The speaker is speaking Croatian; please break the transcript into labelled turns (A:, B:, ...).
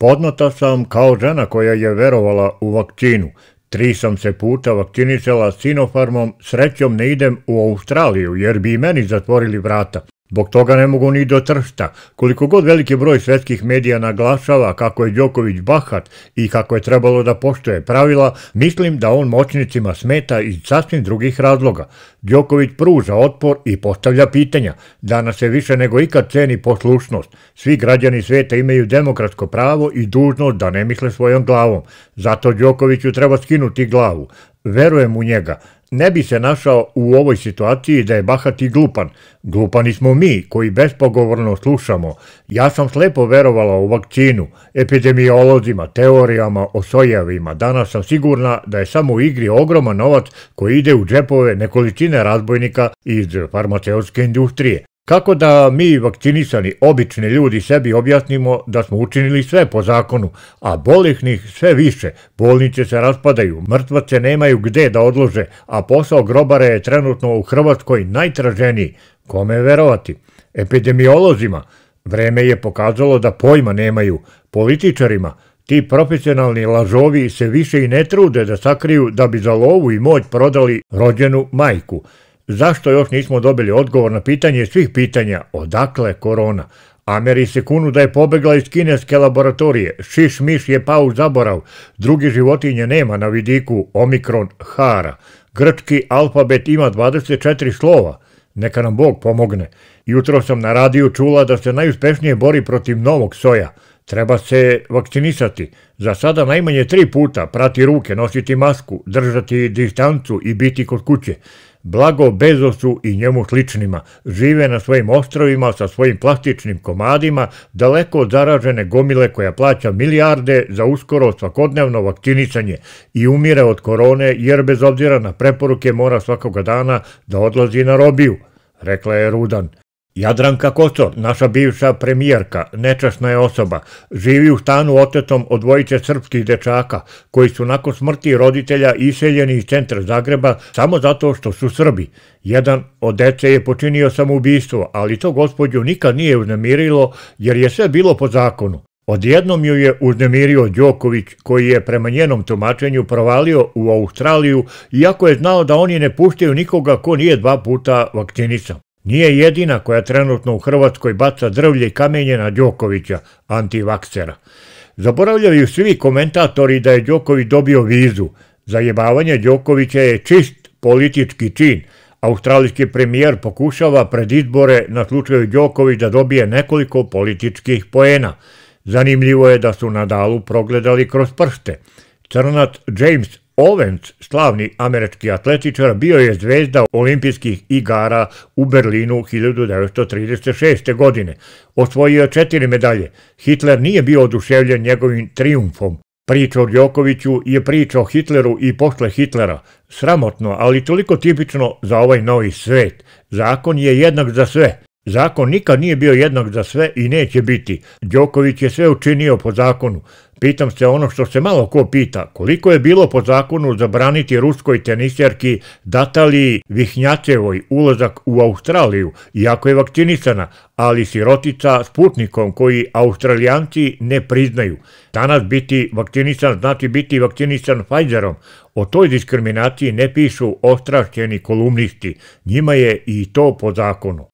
A: Podnota sam kao žena koja je verovala u vakcinu. Tri sam se puta vakcinisala Sinopharmom, Sinofarmom, srećom ne idem u Australiju jer bi i meni zatvorili vrata. Zbog toga ne mogu ni do tršta. Koliko god veliki broj svjetskih medija naglašava kako je Đoković bahat i kako je trebalo da poštoje pravila, mislim da on moćnicima smeta iz sasvim drugih razloga. Đoković pruža otpor i postavlja pitanja. Danas se više nego ikad ceni poslušnost. Svi građani svijeta imaju demokratsko pravo i dužnost da ne misle svojom glavom. Zato Đokoviću treba skinuti glavu. Verujem u njega ne bi se našao u ovoj situaciji da je bahati glupan. Glupani smo mi koji bespogovorno slušamo. Ja sam slepo verovala u vakcinu, epidemiolozima, teorijama o Danas sam sigurna da je samo u igri ogroman novac koji ide u džepove nekolicine razbojnika iz farmaceutske industrije. Kako da mi vakcinisani obični ljudi sebi objasnimo da smo učinili sve po zakonu, a bolihnih sve više, bolnice se raspadaju, mrtvace nemaju gde da odlože, a posao grobara je trenutno u Hrvatskoj najtraženiji, kome verovati? Epidemiolozima, vreme je pokazalo da pojma nemaju, političarima, ti profesionalni lažovi se više i ne trude da sakriju da bi za lovu i moć prodali rođenu majku zašto još nismo dobili odgovor na pitanje svih pitanja odakle korona. Ameri se kunu da je pobegla iz kineske laboratorije, šiš miš je pao zaborav, drugi životinje nema na vidiku omikron hara. Grčki alfabet ima 24 slova, neka nam Bog pomogne. Jutro sam na radiju čula da se najuspešnije bori protiv novog soja. Treba se vakcinisati. Za sada najmanje tri puta prati ruke, nositi masku, držati distancu i biti kod kuće. Blago Bezosu i njemu sličnima žive na svojim ostrovima sa svojim plastičnim komadima daleko od zaražene gomile koja plaća milijarde za uskoro svakodnevno vakcinisanje i umire od korone jer bez obzira na preporuke mora svakoga dana da odlazi na robiju, rekla je Rudan. Jadranka Kosor, naša bivša premijerka, nečasna je osoba, živi u stanu otetom od dvojice srpskih dečaka, koji su nakon smrti roditelja iseljeni iz centra Zagreba samo zato što su Srbi. Jedan od dece je počinio samoubistvo, ali to gospodju nikad nije uznemirilo jer je sve bilo po zakonu. Odjednom ju je uznemirio Đoković koji je prema njenom tumačenju provalio u Australiju iako je znao da oni ne puštaju nikoga ko nije dva puta vakcinisan. Nije jedina koja trenutno u Hrvatskoj baca drvlje i kamenje na Đokovića, antivaksera. Zaboravljaju svi komentatori da je Đoković dobio vizu. Zajebavanje Đokovića je čist politički čin. Australijski premijer pokušava pred izbore na slučaju Đoković da dobije nekoliko političkih poena. Zanimljivo je da su Nadalu progledali kroz prste. Crnat James Owens, slavni američki atletičar, bio je zvezda olimpijskih igara u Berlinu 1936. godine. Osvojio četiri medalje. Hitler nije bio oduševljen njegovim triumfom. Priča o Djokoviću je priča o Hitleru i posle Hitlera. Sramotno, ali toliko tipično za ovaj novi svet. Zakon je jednak za sve. Zakon nikad nije bio jednak za sve i neće biti. Đoković je sve učinio po zakonu. Pitam se ono što se malo ko pita, koliko je bilo po zakonu zabraniti ruskoj teniserki datali Vihnjacevoj ulazak u Australiju, iako je vakcinisana, ali sirotica s putnikom koji australijanci ne priznaju. Danas biti vakcinisan znači biti vakcinisan Pfizerom. O toj diskriminaciji ne pišu ostrašćeni kolumnisti, njima je i to po zakonu.